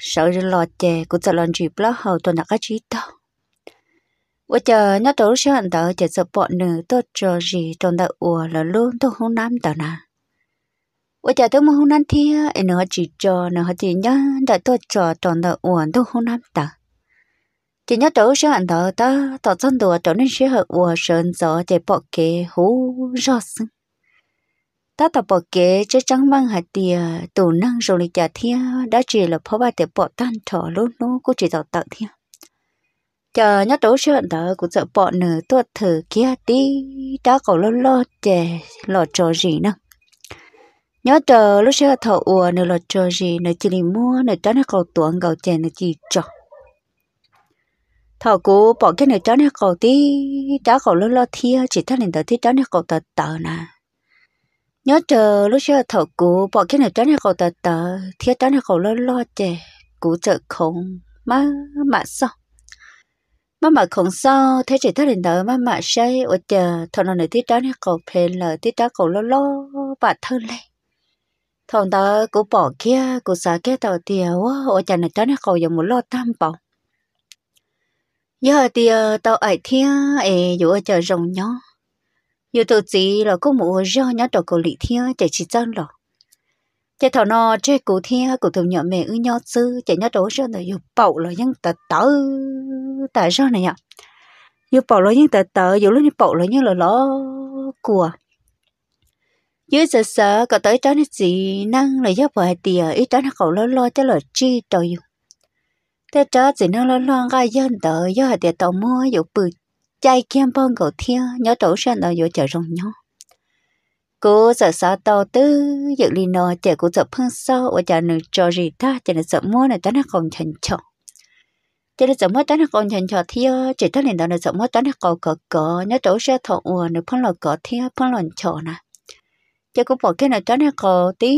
sợ rồi lo chè cũng sợ lần chỉ blog hầu tuần đã có trí tao và chờ nó tối sẽ hẳn tớ chờ sợ bọn nữ tôi cho gì tuần đã ủa là luôn tôi không nắm tớ nè và chờ tôi mà không nắm thì em nữa chỉ cho nữa thì nhá đã tôi cho tuần đã ủa tôi không nắm tớ chỉ nhớ tối sẽ hẳn tớ ta tớ chân đùa tớ nên sẽ hợp ủa sơn gió để bỏ kế hú rõ sưng ta tập bỏ kế cho chẳng mang hạt tiền tổ năng rồi lịch trả thiên đã chỉ là phó ba để bỏ tan thở luôn nó cũng chỉ tạo tạo thiên chờ nhớ đấu chuyện đó cũng sợ bỏ nửa tuột thử kia tí đã có lo lo để lo trò gì nữa nhớ chờ lúc xưa thọ ùa nửa lo trò gì nửa chỉ đi mua nửa cho nó cầu tuồng cầu chè nửa chỉ cho thọ cũ bỏ cái nửa cho nó cầu tí đã có lo lo thiên chỉ thắt lên đó thì cho nó cầu tờ tờ nè nhớ chờ lúc xưa thọ cũ bỏ cái này trái này cầu tờ tờ thiết trái này cầu lo lo chè cũ chợ không má mà sao má mà không sao thế chỉ thấy đến đó má mà say ở chờ thọ nào này thiết tránh hay cầu phèn là thiết tránh cầu lo lo và thân lên thằng đó cũ bỏ kia cũ xả kia tàu tiều ở chờ này tránh hay cầu dùng một lo tam bảo giờ thì tao ấy thiên ấy dù ở chờ rồng nhau nhiều tổ chí là có mũ do nhá trò cổ lị thiên để chỉ chân lọ chế thọ nó chơi cụ thiên cụ thường nhỏ mẹ ư nhau chứ, chế nhá trò cho là dù bậu là những tờ tờ tại ra này ạ dù bậu là những tờ tờ dù lúc như bậu là những là ló của dưới sợ sợ có tới trái nó gì năng là giáp vài tìa ít trái nó khẩu lo lo cho là chi trời thế trái chỉ năng lo lo gai dân tờ do hạt tìa tàu mua dù bự chạy kiêm bông gỗ thiên nhớ tổ sản ở dưới chợ rong nhó cô sợ sợ tàu tư dự lì nọ chợ cô sợ phương sau ở chợ nữ cho gì ta chợ nữ sợ mua này ta nó còn thành chợ chợ nữ sợ mua ta nó còn thành chợ thiên chỉ ta liền đó nữ sợ mua ta nó còn cọ cọ nhớ tổ sản thọ ùa nữ phong lò cọ thiên phong lò chợ nè chợ cô bỏ cái này ta nó còn tí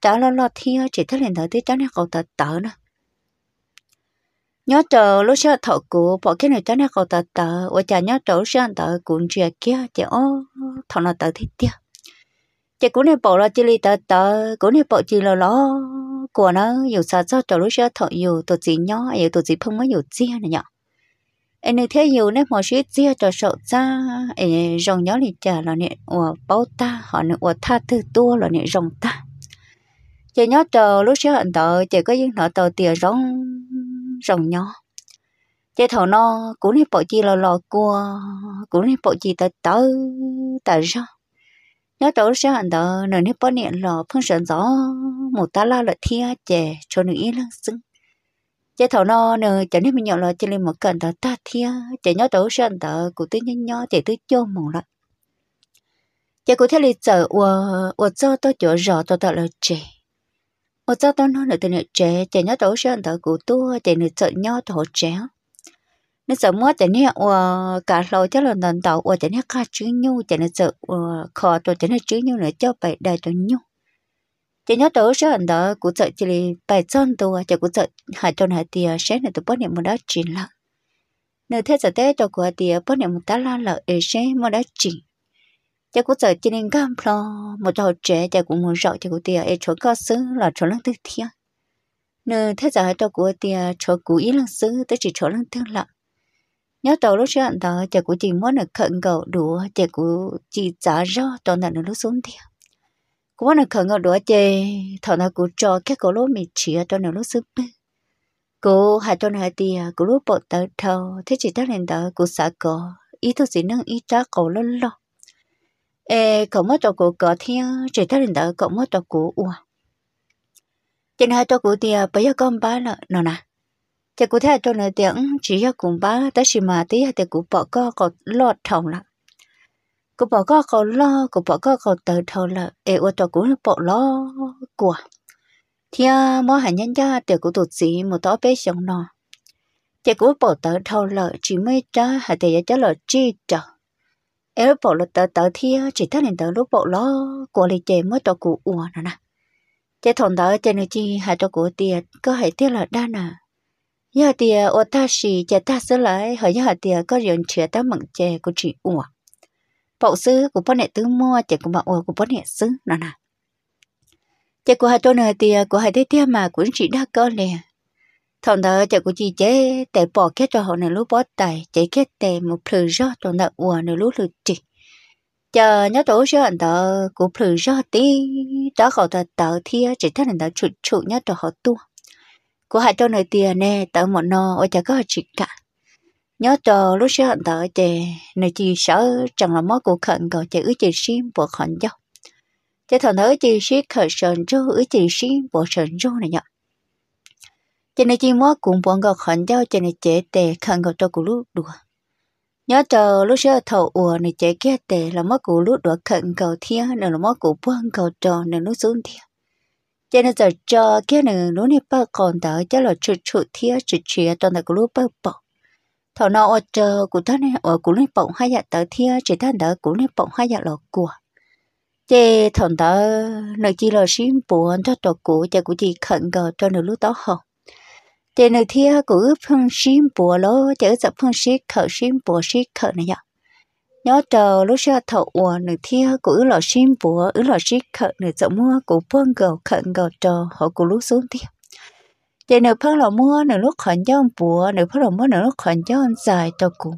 ta lo lo thiên chỉ ta liền đó tí ta nó còn tờ tờ nữa nhớ chờ lúc xưa thọ cụ bỏ cái này cho nó cầu tờ tờ và chờ nhớ chờ lúc xưa tờ cuốn chuyện kia chỉ ô thọ nó tờ thích tiếc chỉ cuốn này bỏ là chỉ lì tờ tờ cuốn này bỏ chỉ là lo của nó dù sao cho chờ lúc xưa thọ dù tổ chỉ nhớ, à dù tổ chỉ không có dù chia này nhở em này thế dù nếu mà suy chia cho sợ ra em rồng nhớ thì chờ là nè của bao ta họ nè của tha thứ tua là nè rồng ta chờ nhớ chờ lúc xưa anh tờ chỉ có những nọ tờ tiền rồng rồng nhỏ chế thầu nó cũng nên bỏ chi lò lò cua cũng nên bỏ chi tới tới tới ra nhớ tổ ra anh đó nửa nếp bỏ niệm lò phương sơn gió một ta la lợi thiên chè cho nửa yên lăng sưng chế thầu nó nửa chẳng nếp mình nhỏ lò chỉ lên một cần đó ta thiên chè nhớ tổ ra anh đó cụ tư nhớ nhớ chè tư chô mộng lại chè cụ thế lịch giờ ua ua cho tôi chỗ rõ tôi tạo lời chè một giờ tao hơn nữa thì nữa trẻ trẻ nhớ tổ sơn thở cụ tua trẻ nữa sợ nhớ thổ chéo nên sợ mua trẻ nữa ở cả lối chắc là lần tàu ở trẻ nữa ca chữ nhu trẻ nữa sợ ờ khó tổ trẻ nữa chữ nhu nữa cho bảy đại tổ nhu trẻ nhớ tổ sơn thở cụ sợ chỉ là bảy sơn tua trẻ cụ sợ hai tuần hai tia sáng này tôi bắt niệm một đó chỉnh lắm nửa thế giờ thế cho cụ tia bắt niệm một tá la lợ ở ờ, sáng một đó chỉnh giờ cũng sợ chỉ nên gam lo một trò trẻ giờ cũng muốn rõ cho cô tia ấy chỗ có xứ là chỗ lăng tư thiên nơ thế giờ cho của tia chỗ cũ ý lăng xứ tới chỉ chỗ lăng tương lặng nhớ tàu lúc trước đó giờ cũng chỉ muốn được khẩn cầu đùa giờ cũng chỉ trả rõ cho nên lúc xuống tiền cũng muốn được khẩn cầu đùa chơi thằng nào cũng cho cái cổ lỗ mì chĩa cho nên lúc xuống cô hai tuần hai tia cô lúc bộ tàu thâu thế chỉ ta lên tàu cô sợ cô ý thức gì nâng ý ta cổ lên lo ê cậu mất cho cụ có thiên chỉ thấy đừng đỡ cậu mất cho cụ ua cho nên cho cụ thì à, bây giờ con ba nợ nọ nè cho cụ thấy cho nợ tiếng chỉ có cùng ba tới khi mà tí thì cụ bỏ co cậu lo thòng lắm cụ bỏ co cậu lo cụ bỏ co cậu tự thầu là ê ua cho cụ bỏ lo của thì à, mỗi hành nhân gia thì cụ tụt gì một tó bé sống nọ chỉ cụ bỏ tự thầu là chỉ mới trả hay thì cho là chi trả ở bộ là tờ tờ thi chỉ thấy nên tờ lúc bộ lo của lịch chế mới tàu cụ uổng nè chế thằng đó chế nơi chi hai tàu cụ tiền có hệ tiếc là đa nè giờ tiền ô ta xì chế ta sửa lại hỏi giờ tiền có dùng chữa ta mận chế của chị uổng bộ xứ của bọn này tứ mua chế của bọn uổng của bọn này sư nè nè chế của hai chỗ nơi tiền của hai thế tiếc mà cũng chỉ đa cơ liền thằng đó chạy của chị chế để bỏ kết cho họ này lúc bỏ tài chạy kết để một phử rót cho nợ ủa này lúc lụt chị chờ nhớ tổ chứ anh đó cũng phử rót tí đó họ ta tạo thia chỉ thấy anh đó chụt chụt nhớ cho họ tua của hai cho nơi tiền nè tạo một nò ở chả có chị cả nhớ cho lúc xưa anh đó chị nơi chị sợ chẳng là mất của khẩn còn chị ước chị xin bộ khẩn dâu chị thằng đó chị xin khởi sơn chú ước chị xin bộ sờn chú này nhở cho nên chỉ mua cũng bọn gò khẩn giao cho nên chế tệ khẩn gò cho cụ lú đùa nhớ chờ lúc xưa thầu ùa này chế kia tệ là mất cụ lú đùa khẩn cầu thiên nên là mất cụ buông cầu trò nên lúc xuống thiên cho nên giờ cho kia nên lúc này bắt còn đỡ cho là chữ chữ thiên chữ chia toàn là cụ lú bao bỏ thầu nào ở chờ cụ thân này ở cụ lúc bỗng hai dạ tới thiên chỉ thân đỡ cụ lúc bỗng hai dạ lọ của chế thằng đó nơi chỉ là xin buồn cho tổ cụ cho cụ chỉ khẩn cầu cho nửa lúc đó học thế nữa thì cứ phong xin bùa lô chứ sợ phong xin khởi xin bùa xin khởi này nhở nhớ chờ lúc xưa thọ ủa nữa thì cứ lọ xin bùa ứ lọ xin khởi nửa giờ mua cũng phong gầu khẩn gầu chờ họ cũng lúc xuống tiếp thế nữa phong lọ mua nửa lúc khẩn cho ông bùa nữa phong lọ mua nửa lúc khẩn cho dài cho cũng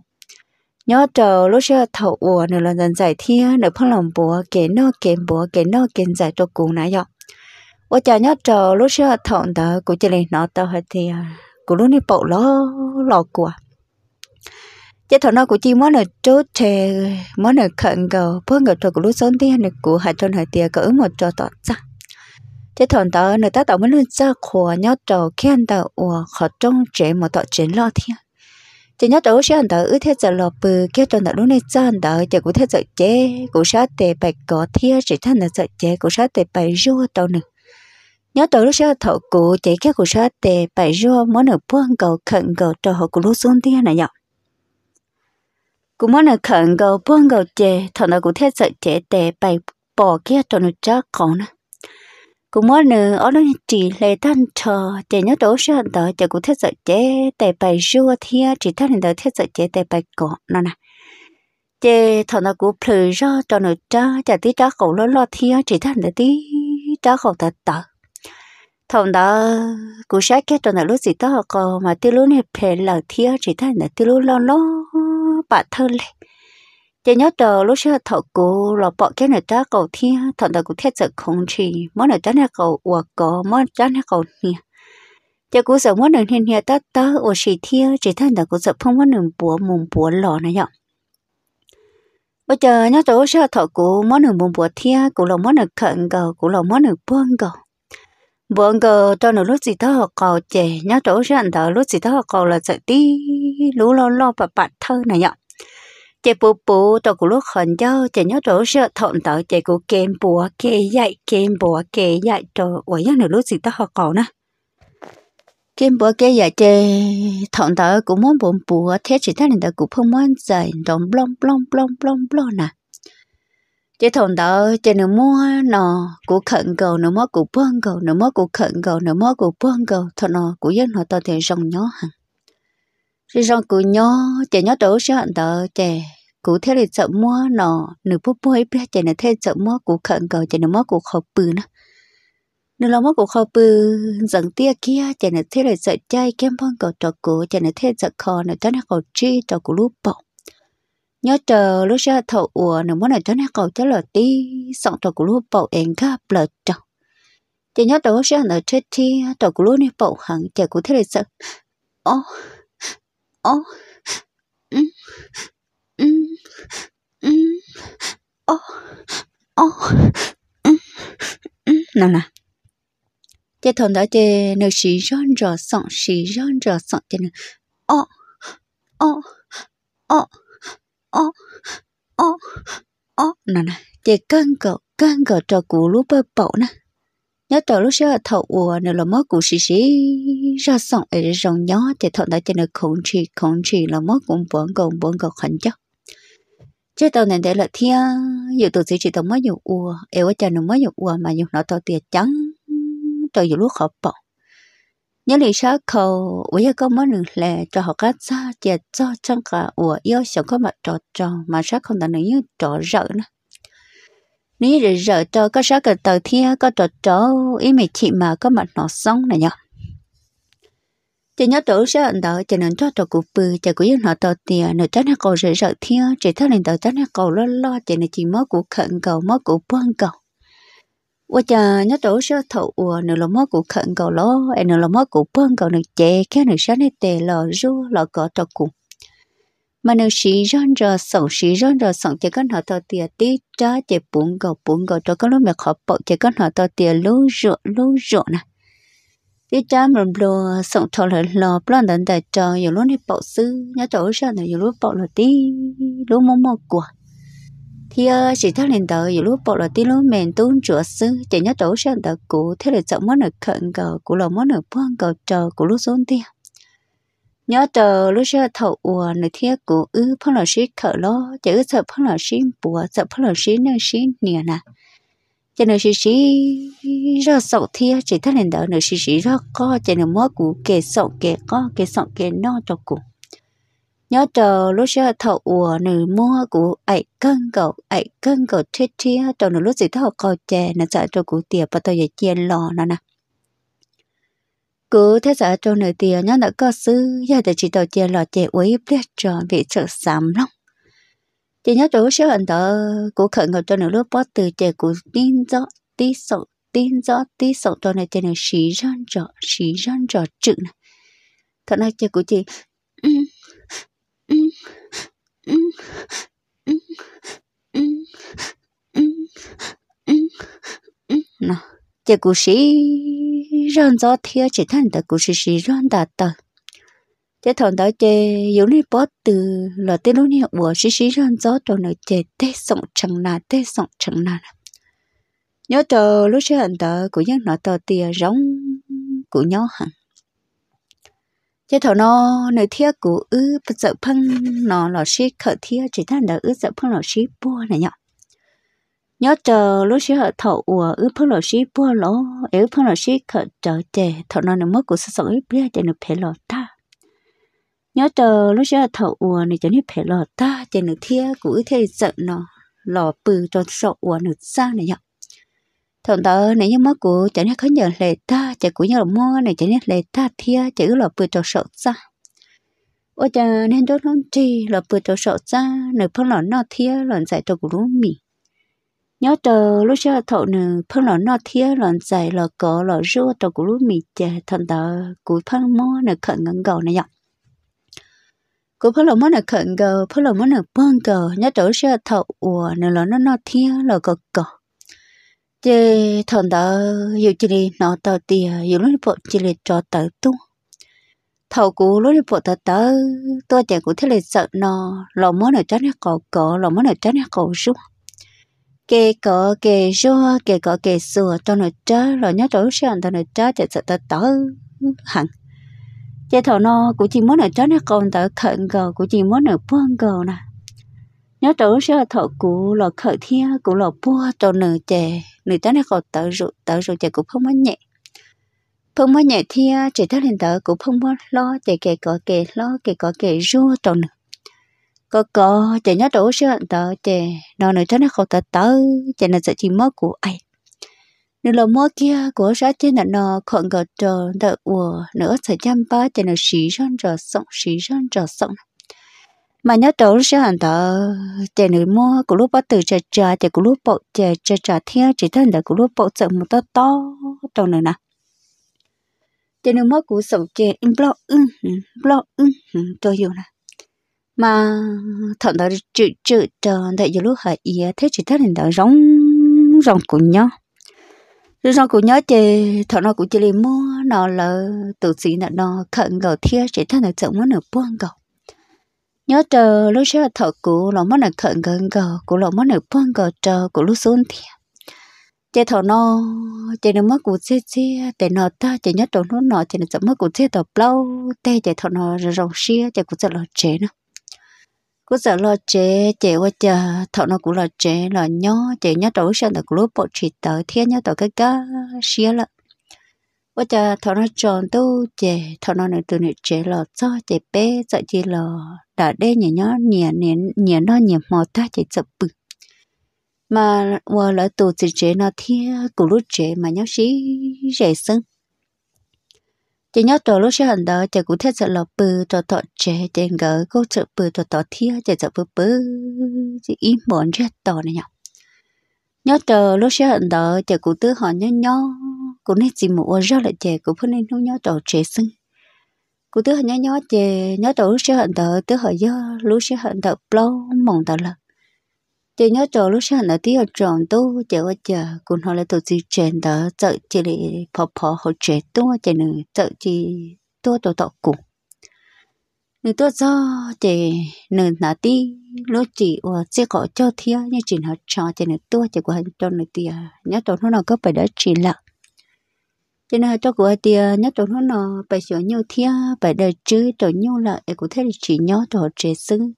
nhớ chờ lúc xưa thọ ủa nửa lần dài giải thiên nữa phong lòng bùa kể nó kể bùa kể nó kể giải cho cũng này nhở 我家 nhớ chờ lúc xưa thọn đó cũng chỉ lấy nó tao thì à, cũng lúc này bộ ló lò của chứ thằng nó cũng chỉ món là chốt chè món là khẩn cầu bữa người thằng của lúc sớm thì này cũng hai chân hai tia cỡ một trò tọt ra chứ thằng đó người ta tạo mới lên ra khổ nhớ chờ khi anh ta ủa khó trông trẻ một tọt chiến lo thiên chỉ nhớ đâu sẽ anh ta ư thế giờ lò bự kia cho nó lúc này ra anh ta chỉ cũng thế giờ chế cũng sát để bạch có thi, chỉ thằng nó giờ chế cũng sát để bạch rua tao nữa nhớ tới lúc sau thọ cụ chạy cái cụ sa tề bảy rô mỗi nửa buông cầu khẩn cầu trò họ cụ lúc xuống tiếng này nhở cũng mỗi nửa khẩn cầu buông cầu chè thằng nào cũng thế sợ chè tề bảy bỏ kia trò nửa chắc còn nữa cũng mỗi nửa ở đó chỉ lấy tan chờ chạy nhớ tới lúc sau đó chạy cụ thế sợ chè tề bảy rô thia chỉ thằng này đó thế sợ chè tề bảy cọ nè nè chè thằng nào cũng phơi ra trò nửa chắc chạy tí chắc cậu lo lo thia chỉ thằng này tí chắc cậu thật tật thông đó cú sát cái tuần là lúc gì đó có mà tiêu lúc này phải là thiếu chỉ thay là tiêu lúc lo lo bà thân lại, chỉ nhớ tờ lúc xưa thọ cú là bỏ cái này ta cầu thiếu thọ đó cú thiết sự không chỉ món này ta này cầu uổng có món ta này cầu nhỉ chỉ cú sợ món này hiện hiện ta ta uổng chỉ thiếu chỉ thay là cú sợ không món này búa mùng búa lò này nhở bây giờ nhớ tờ lúc xưa thọ cú món này mùng búa thiếu cú là món này khẩn cầu cú là món này buông cầu bọn gờ cho nó lúc gì đó họ cầu chè nhớ chỗ rằng thở lúc gì đó họ cầu là sợ tí lú lo lo và bạn thơ này nhở chè bù bù tao cũng lúc hận cho chè nhớ chỗ sợ thọn thở chè cũng kèm bùa kê dạy kèm bùa kê dạy cho quả nhớ nó lúc gì đó họ cầu nè kèm bùa kê dạy chè thọn thở cũng muốn bùn bùa thế chỉ ta nên tao cũng không muốn dạy đồng blong blong blong blong blong nè chế thằng đó chế nó mua nó của khẩn cầu nó mua của bông cầu nó mua của khẩn cầu nó mua của bông cầu thằng nó của dân họ tao thì rong nhỏ hẳn rồi rong của nhỏ chế nhỏ tổ sẽ hẳn đó chế cụ thế là sợ mua nó nửa phút bút ấy biết chế nó thế sợ mua của khẩn cầu chế nó mua của khẩu bự nữa nửa là mất của khâu bự dẫn tia kia chả nó thế là sợ chay kem phong cầu cho cổ chả nó thế sợ khó nó cho nó cầu chi cho cổ lúp bọng nhớ chờ lúc xe thầu ủa nó muốn là cho nó cầu cho là tí sọn trò của lúc bầu em cả bờ trọng chỉ nhớ đầu ra nó chết thi trò của lúc này bầu hàng, chả của thế là sợ ô ô ừ ừ ừ ô ô ừ ừ nào nào chế thằng đó chế nó xì rón rò sọn xì rón rò sọn chế nó ô ô ô ó, ó, ó, nè nè, 哦哦哦，奶奶，这干狗干狗找古鲁贝宝呢。nhớ tàu lúc xưa thầu ùa nè là mất cụ xì xì ra xong ấy rồng nhó thì thọ đã trên là khổng trì khổng trì là mất cũng bốn gồng bốn gồng khẩn chắc chứ tàu này để là thia dù tụi chỉ tàu mới dù ùa eo cha nó mới nhiều ùa mà nhiều nó tàu tiệt trắng tàu dù lúc khó bỏ nhớ lý sao khẩu với yêu có món lệ cho họ cá cha chè cho chẳng cả của yêu sống có mặt trò trò mà sát không tận như trò rợ nữa nếu để rợ cho có sát cái tờ thia có trò trò ý mày chị mà có mặt nó sống này nhở chỉ nhớ chỗ sẽ ẩn đó chỉ nên cho trò cụ bự chỉ có những họ tờ tiền nó chắc là cầu rợ rợ thia chỉ thắc lên tờ chắc là cầu lo lo chỉ là chỉ mất của khẩn cầu mất của buông cầu 我家那都是头我那老么古啃狗咯，哎那老么古蹦狗那姐，看那山那得老肉老狗照顾。mà nó xí rong rò sòng xí rong ra sòng chỉ cần họ tao tiền tí trả chỉ bún gò bún gò cho con lúc mà họ bọc chỉ cần họ tao tiền lú rọ lú rọ nè tí cha mình lo sòng thọ là lo plan đến đại cho nhiều lúc này bọc sư nhớ chỗ sao này nhiều lúc bọc là tí lúc mông mông quá thì chỉ theo lên tờ giữa lúc bộ là tin lúc mình tuôn chữa sư chỉ nhớ tổ sang tờ cũ thế là chọn món được khẩn cờ của là món được phong cờ chờ của lúc xuống tiền nhớ chờ lúc xưa thầu ùa nơi thiết của ư phong là sĩ khở lo chỉ ư sợ phong là sĩ bùa sợ phong là sĩ nơi sĩ nìa nè chỉ nơi sĩ sĩ ra sậu thiết chỉ theo lên tờ nơi sĩ sĩ ra co chỉ nơi món cũ kề sậu kề co kề sậu kề no cho cùng nhớ trò lúc xưa thọ ủa nữ mua của ấy cân cầu ấy cân cầu thiết thiết cho nữ lúc gì thọ coi chè nó sợ cho của tiệp và tôi dạy chiên lò nó nè cứ thế sợ cho nữ tiệp nhớ đã có sư giờ để chỉ tàu chiên lò chè uế biết trò bị sợ sám lắm chỉ nhớ trò lúc xưa anh tớ của khẩn cầu cho nữ lúc bắt từ chè của tin gió tí sợ tin gió tí sợ cho này chè nữ xí răn trò xí răn trò chữ này thật ra chè của chị 这故事让昨天只看的故事是让大的，这同到这有那波子，老的路呢，我是是让昨天的这得送成了，得送成了。nhớ chờ lúc sẽ hành tờ của dân nọ tờ tìa rong của nhau hẳn chế thầu nó nơi thiết của ư sợ phân nó là sĩ khởi thiết chỉ thằng đó ư sợ phân là sĩ bua này nhở nhớ chờ lúc xí họ thọ ủa ư phương lộ xí bua lỗ ế phương lộ xí khở trở chè thọ nó nó mất của sự sống ít bia chè nộp phê lọ ta nhớ chờ lúc xí họ thọ ủa này chè nộp phê lọ ta chè nộp thia của thế sợ nó lọ bự cho sợ ủa nộp xa này nhở thằng tớ này nhớ mất của chè nét khó nhờ lệ ta chè của nhớ mua này chè nét lệ ta thia chữ lọ bự cho sợ xa ôi chà nên đốt lắm trì lọ bự cho sợ xa nửa phương lọ nó thia lọ giải cho của lũ mì nhớ chờ lúc xưa thọ nè phân lọ nọ thía lọ dày lọ cỏ lọ rua tàu của lúc mì chè thằng đó cú phân mô nè khẩn ngân gầu này nhở cú phân lọ mô nè khẩn gầu phân lọ mô nè bông gầu nhớ chờ lúc xưa thọ ủa nè lọ nọ nọ thía lọ cỏ cỏ chê thằng đó dù chỉ đi nọ tờ tiền dù lúc bộ chỉ đi cho tờ tu thầu cú lúc đi bộ tờ tờ tôi chè cú thế là sợ nó lọ mô nè tránh nè cỏ cỏ lọ mô nè tránh nè cỏ rua kê cọ kê rô kê cọ kê sùa cho nó chớ rồi nhớ chỗ xe anh ta nó trớ thì sẽ tớ tớ hẳn cái thầu nó cũng chỉ muốn ở chớ nó còn tớ khẩn cầu cũng chỉ muốn ở buông cầu nè nhớ chỗ xe thợ cũ là khởi thiên cũng là bua cho nửa chè nửa trớ nó còn tớ rượu tớ rượu chè cũng không mất nhẹ không mất nhẹ thiên chỉ thấy lên tớ cũng không mất lo chè kê cọ kê lo kê cọ kê rô cho nửa có có chả nhớ đổ sẽ hận tớ chả nó nữa cho nó không tớ tớ chả nó sẽ chỉ mất của ai nếu là mất kia của ra trên là nó còn gật trờ đợi ủa nữa sẽ chăm ba chả nó xí răng trờ sống xí răng trờ sống mà nhớ đổ sẽ hận tớ chả nữa mua của lúc bắt từ chả chả chả của lúc bộ chả chả chả theo chỉ thân là của lúc bộ sợ một tớ to trong này nè chả nữa mất của sống chả blog ưng blog ưng tôi hiểu nè mà thằng đó chữ chữ chờ đợi giờ lúc hả ý thế chỉ thấy đó rong rong của nhau rồi rong của nhau chị thằng nó cũng chỉ lấy mua nó là tự sĩ là nó khẩn gạo thiê chỉ thấy là chậm mất nửa buông gạo nhớ chờ lúc sẽ là thợ cũ nó mất nửa khẩn gần gạo của nó mất nửa buông gạo chờ của lúc xuống thì chị thọ nó chị nó mất của chị chị để nó ta chị nhớ trong lúc nó chị nó chậm mất của chị tập lâu tê chị thọ nó rong xia chị cũng rất là chế nữa cứ sợ lo chế chế qua chờ thọ nó cũng lo chế là nhó chế nhá đầu sang được lúc bộ chỉ tới thiên nhá tờ cái cá xía lợ qua chờ thọ nó tròn tu chế thọ nó này từ này chế lo cho chế bé sợ chỉ lo đã đê nhỉ nhó nhỉ nhỉ nhỉ nó nhỉ mò ta chế sợ bự mà qua lỡ tù chỉ chế nó thiên cũng lúc chế mà nhó xí dễ sưng chỉ nhớ trò lúc xưa hận đó chỉ cũng thiết sự là bự trò thọ trẻ chỉ ngỡ cô sự bự trò thọ thia chỉ sợ bự bự chỉ im mòn chết tò này nhở nhớ trò lúc xưa hận đó chỉ cũng tư họ nhớ nhớ cũng nên chỉ một ra lại chỉ cũng phải nên nhớ trò trẻ xưng cũng tư họ nhớ nhớ chỉ nhớ trò lúc xưa hận đó tư họ nhớ lúc xưa hận đó bao mong đó là chỉ nhớ trò lúc sáng nó tiếc tròn tu chị ở chờ cùng họ lại tổ chức chuyện đó sợ chỉ để phò phò họ chuyện tu chỉ nữ sợ chỉ tu tổ tổ cùng nữ tu do chị nữ nó tí lúc chỉ ở sẽ có cho thiếu nhưng chị nó cho chị nữ tu có qua cho nữ tia nhớ lúc nào có phải đó chị lạ cho nên cho của tia nhớ lúc nào phải sửa nhiều thiếu phải đời chứ tổ nhiều lại để có thể chỉ nhớ tổ trẻ xưng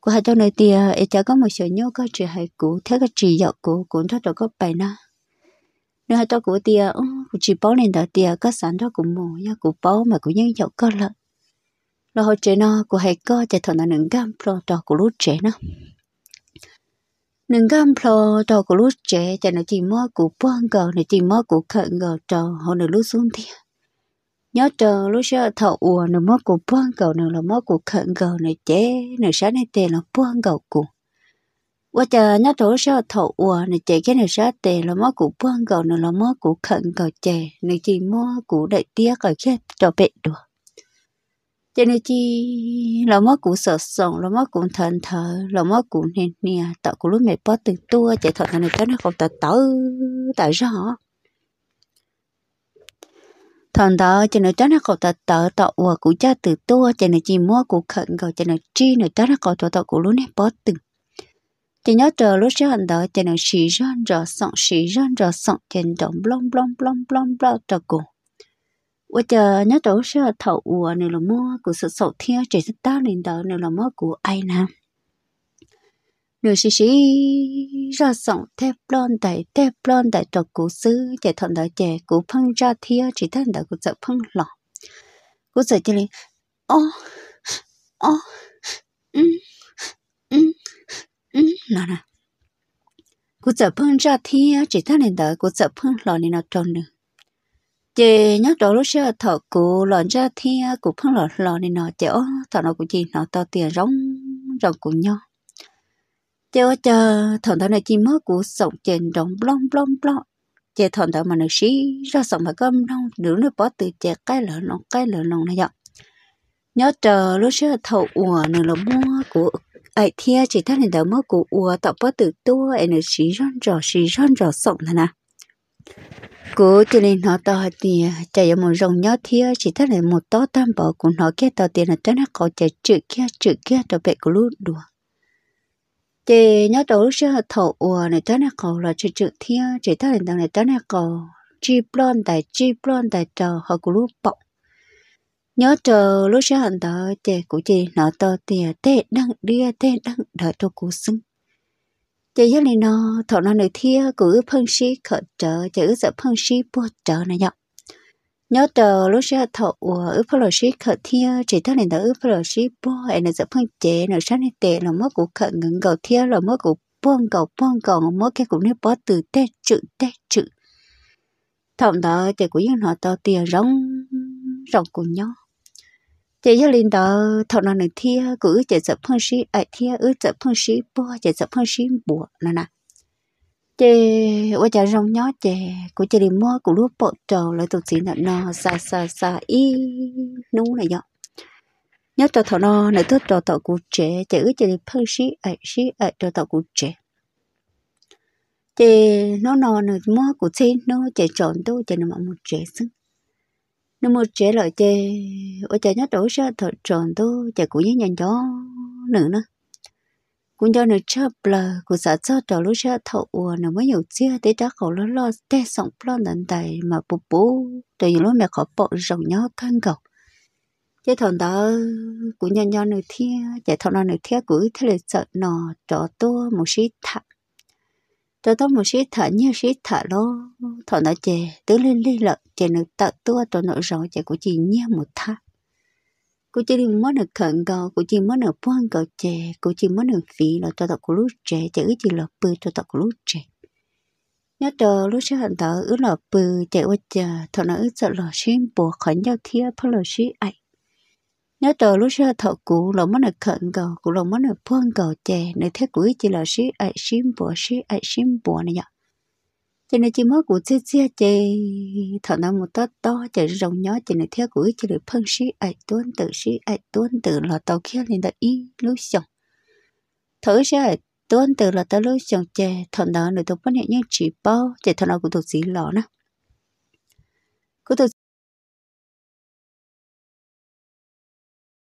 của hai cháu này thì ấy cháu có một số nhớ có chỉ hai cũ thế cái chỉ dọc cũ cũng thoát được có bài na nếu hai cháu cũ thì cũng chỉ bảo lên đó thì có sẵn đó cũng mù ya cũng bảo mà cũng nhân dọc có lợn rồi hồi trẻ nó của hai có chạy thằng nó nâng gam pro đó của lúc trẻ nó nâng gam pro đó của lúc trẻ chạy nó chỉ mua của buông gờ nó chỉ mua của khẩn gờ trò họ nó lúc xuống thiệt nhớ chờ lúc xưa thợ ùa nó mất của buông cầu nó là mất của khẩn cầu này chế nó sáng nay tề là buông cầu cụ qua chờ nhớ chỗ xưa thợ ùa này chế cái nó sáng tề là mất của buông cầu nó là mất của khẩn cầu chế này chỉ mua của đại tiếc ở khi cho bệ đồ cho nên chi là mất của sợ sòng là mất của thần thờ là mất của nè nè tạo của lúc mẹ bó từng tua chạy thật là nó cho nó không tạo tạo ra rõ thằng đó cho nó tránh khẩu tật tật tọ của cú cha từ tua cho nó chỉ mua cú khẩn cầu cho nó chi nó tránh khẩu tật tọ cú luôn này bớt từng cho nhớ chờ lúc sẽ hành đó cho nó xì răn rò sọn xì răn rò sọn cho nó động blong blong blong blong blong tọ cú và chờ nhớ chỗ sẽ thầu ủa này là mua của sự sầu thiên chỉ ta nên đó này là mua của ai nào nửa xí xí ra sòng thép lon đại thép lon đại trò cũ xứ chạy thọn đại chạy cũ phăng ra thia chỉ thân đại cũ sợ phăng lọ cũ sợ chỉ lên ô ô ừ ừ ừ nào nào, cũ sợ phăng ra thia chỉ thân đại đó cũ sợ phăng lọ nên nó tròn nữa chị nhắc đó lúc xưa thọ cũ lọ ra thia cũ phăng lọ lọ nên nó chạy ô thọ nó cũng gì nó to tiền rong rong cũng nhau chờ chờ thằng tao này chỉ mới của sống trên đồng blong blong blong chờ thằng tao mà nó xí ra sống mà cơm nông đứa nó bỏ từ chè cái lợn nó cái lợn nó này vậy nhớ chờ lúc xưa thầu ủa nó là mua của ai thia chỉ thấy này đã mới của ủa tao bỏ từ tua ai nó xí ron rò xí ron rò sống này nè cố cho nên nó to thì chạy một dòng nhớ thia chỉ thấy này một to tam bảo của nó kia to tiền là cho nó có chạy chữ kia chữ kia cho bé của lút đùa chị nhớ đầu lúc xưa thổ ủa này tới nè cầu là chị chữ thiên chị tới đến đằng này tới nè cầu chi plon tại chi plon tại chờ họ cũng lúc bọc nhớ chờ lúc xưa hẳn đó chị của chị nọ to tiền tê đăng đia tê đăng đợi cho cú sưng chị nhớ này nó thọ nó này thiên cứ phân sĩ khởi chờ chị cứ sợ phân sĩ bố chờ này nhọc nhớ tờ lúc xưa thọ của ước phật lợi sĩ khởi thia chỉ thắc lên tờ ước phật lợi sĩ bo ấy là giờ phong chế nó sát nên tệ là mất của khởi ngừng cầu thia là mất của buông cầu buông cầu mất cái cũng nên bỏ từ tê chữ tê chữ thọ đó thì của những họ tao tiền rong rong của nhau chỉ gia linh đó thọ nó nửa thia cứ chỉ sợ phong sĩ ấy à, thia ước sợ phong sĩ bo chỉ sợ phong sĩ bùa là nè chè ở chợ rong nhó chè của chè đi mua của lúa bộ trầu lại tụt xin nọ nọ xa xa xa y nú này dọ nhớ cho thọ nọ này tớ cho thọ của chè chè ở chè đi phơi xí ở xí ở cho thọ của chè chè nó nọ này mua của xin nó chè chọn tôi chị nằm một chè xứng nó một chè lại chè ở chợ nhớ đổ ra thọ chọn tu chè của nhớ nhận chó nữa nữa cũng do nó chớp lờ của xã cho trò lúc chớp thầu ua nó mới nhiều chia để đã khổ lo lo tê sóng lo nần tài mà bố bố để những lúc mẹ khó bộ rồng nhó căng cầu chế thằng đó cũng nhân nhân nữa thia chế thằng nó nữa thia cũng thế là sợ nò trò tua một xí thả trò tua một xí thả như xí thả lo thằng đó chế tứ lên lên lợn chế nữa tạ tua trò nội rồng chế của chị nhia một thả cô chỉ đừng mất được khẩn cầu cô chỉ mất được phong cầu trẻ cô chỉ mất được phí là cho tao của lúc trẻ trẻ ước chỉ là bự cho tao của lúc trẻ nhớ chờ lúc sẽ hận tao ước là bự trẻ ước chờ thọ nó ước sợ là xin bùa khẩn nhau thia phá là xí ấy nhớ chờ lúc sẽ thọ cũ là mất được khẩn cầu cô là mất được phong cầu trẻ nơi thế của chỉ là xí ấy xin bộ xí ấy xin bộ này nhở cho nên chỉ mới của chia chia chê thọ nào một to to chả rồng nhỏ cho nên theo của chỉ được phân sĩ ai tuân tử sĩ ai tuân tử là tàu kia lên đó y lối xong thở sĩ ai tuân tử là tàu lối xong chè thọ nào được tôi phát hiện những chỉ bao chè thọ nào cũng được gì lọ nữa